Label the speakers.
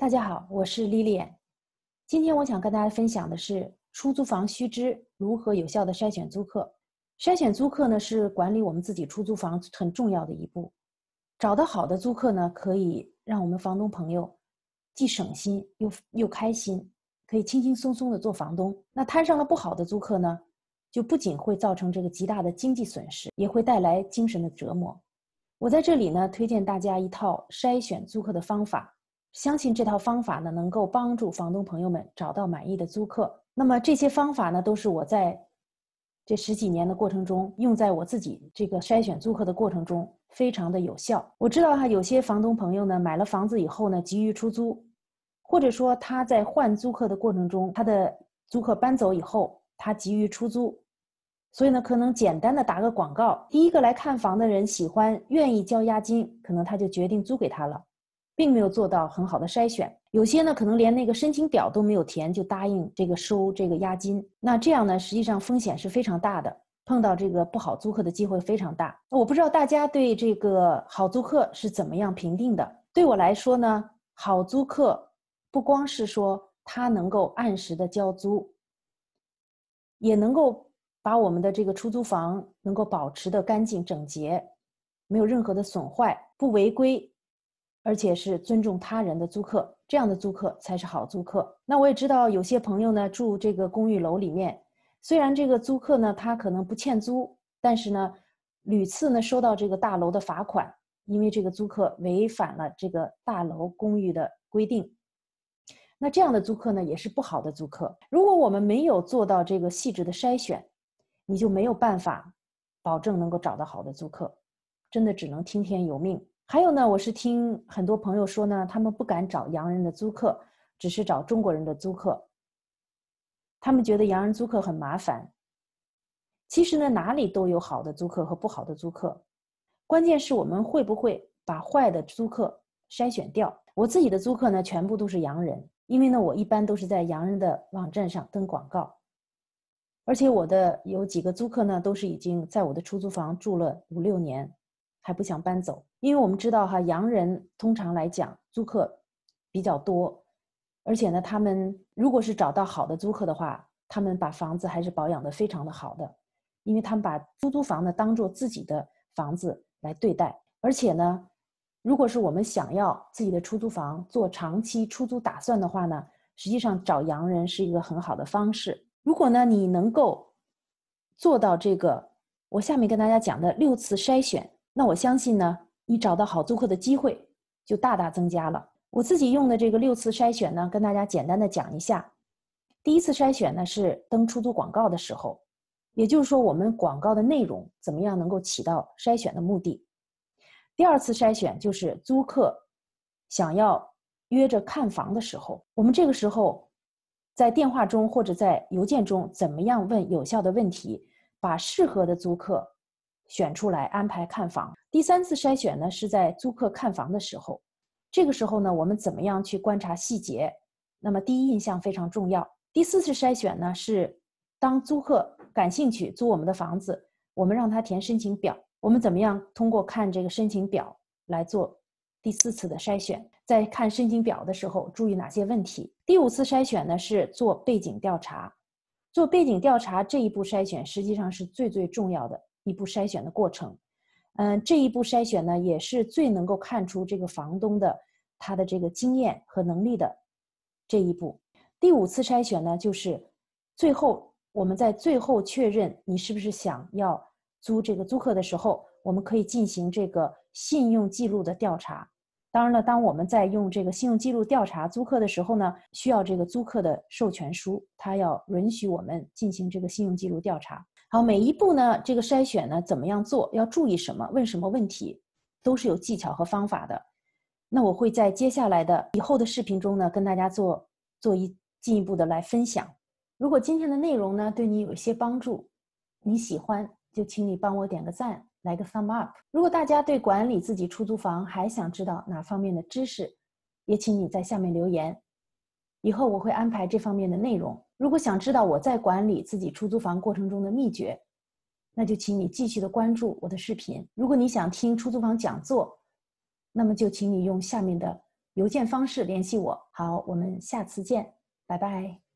Speaker 1: 大家好，我是 Lilian。今天我想跟大家分享的是出租房须知如何有效的筛选租客。筛选租客呢是管理我们自己出租房很重要的一步。找到好的租客呢，可以让我们房东朋友既省心又又开心，可以轻轻松松的做房东。那摊上了不好的租客呢，就不仅会造成这个极大的经济损失，也会带来精神的折磨。我在这里呢推荐大家一套筛选租客的方法。相信这套方法呢，能够帮助房东朋友们找到满意的租客。那么这些方法呢，都是我在这十几年的过程中用在我自己这个筛选租客的过程中，非常的有效。我知道哈，有些房东朋友呢，买了房子以后呢，急于出租，或者说他在换租客的过程中，他的租客搬走以后，他急于出租，所以呢，可能简单的打个广告，第一个来看房的人喜欢、愿意交押金，可能他就决定租给他了。并没有做到很好的筛选，有些呢可能连那个申请表都没有填就答应这个收这个押金，那这样呢实际上风险是非常大的，碰到这个不好租客的机会非常大。我不知道大家对这个好租客是怎么样评定的？对我来说呢，好租客不光是说他能够按时的交租，也能够把我们的这个出租房能够保持的干净整洁，没有任何的损坏，不违规。而且是尊重他人的租客，这样的租客才是好租客。那我也知道有些朋友呢住这个公寓楼里面，虽然这个租客呢他可能不欠租，但是呢，屡次呢收到这个大楼的罚款，因为这个租客违反了这个大楼公寓的规定。那这样的租客呢也是不好的租客。如果我们没有做到这个细致的筛选，你就没有办法保证能够找到好的租客，真的只能听天由命。还有呢，我是听很多朋友说呢，他们不敢找洋人的租客，只是找中国人的租客。他们觉得洋人租客很麻烦。其实呢，哪里都有好的租客和不好的租客，关键是我们会不会把坏的租客筛选掉。我自己的租客呢，全部都是洋人，因为呢，我一般都是在洋人的网站上登广告，而且我的有几个租客呢，都是已经在我的出租房住了五六年。还不想搬走，因为我们知道哈，洋人通常来讲租客比较多，而且呢，他们如果是找到好的租客的话，他们把房子还是保养的非常的好的，因为他们把出租房呢当做自己的房子来对待。而且呢，如果是我们想要自己的出租房做长期出租打算的话呢，实际上找洋人是一个很好的方式。如果呢，你能够做到这个，我下面跟大家讲的六次筛选。那我相信呢，你找到好租客的机会就大大增加了。我自己用的这个六次筛选呢，跟大家简单的讲一下。第一次筛选呢是登出租广告的时候，也就是说我们广告的内容怎么样能够起到筛选的目的。第二次筛选就是租客想要约着看房的时候，我们这个时候在电话中或者在邮件中怎么样问有效的问题，把适合的租客。选出来安排看房。第三次筛选呢，是在租客看房的时候，这个时候呢，我们怎么样去观察细节？那么第一印象非常重要。第四次筛选呢，是当租客感兴趣租我们的房子，我们让他填申请表，我们怎么样通过看这个申请表来做第四次的筛选？在看申请表的时候，注意哪些问题？第五次筛选呢，是做背景调查。做背景调查这一步筛选，实际上是最最重要的。一步筛选的过程，嗯，这一步筛选呢，也是最能够看出这个房东的他的这个经验和能力的这一步。第五次筛选呢，就是最后我们在最后确认你是不是想要租这个租客的时候，我们可以进行这个信用记录的调查。当然了，当我们在用这个信用记录调查租客的时候呢，需要这个租客的授权书，他要允许我们进行这个信用记录调查。好，每一步呢，这个筛选呢，怎么样做？要注意什么？问什么问题，都是有技巧和方法的。那我会在接下来的以后的视频中呢，跟大家做做一进一步的来分享。如果今天的内容呢，对你有一些帮助，你喜欢，就请你帮我点个赞，来个 thumb up。如果大家对管理自己出租房还想知道哪方面的知识，也请你在下面留言，以后我会安排这方面的内容。如果想知道我在管理自己出租房过程中的秘诀，那就请你继续的关注我的视频。如果你想听出租房讲座，那么就请你用下面的邮件方式联系我。好，我们下次见，拜拜。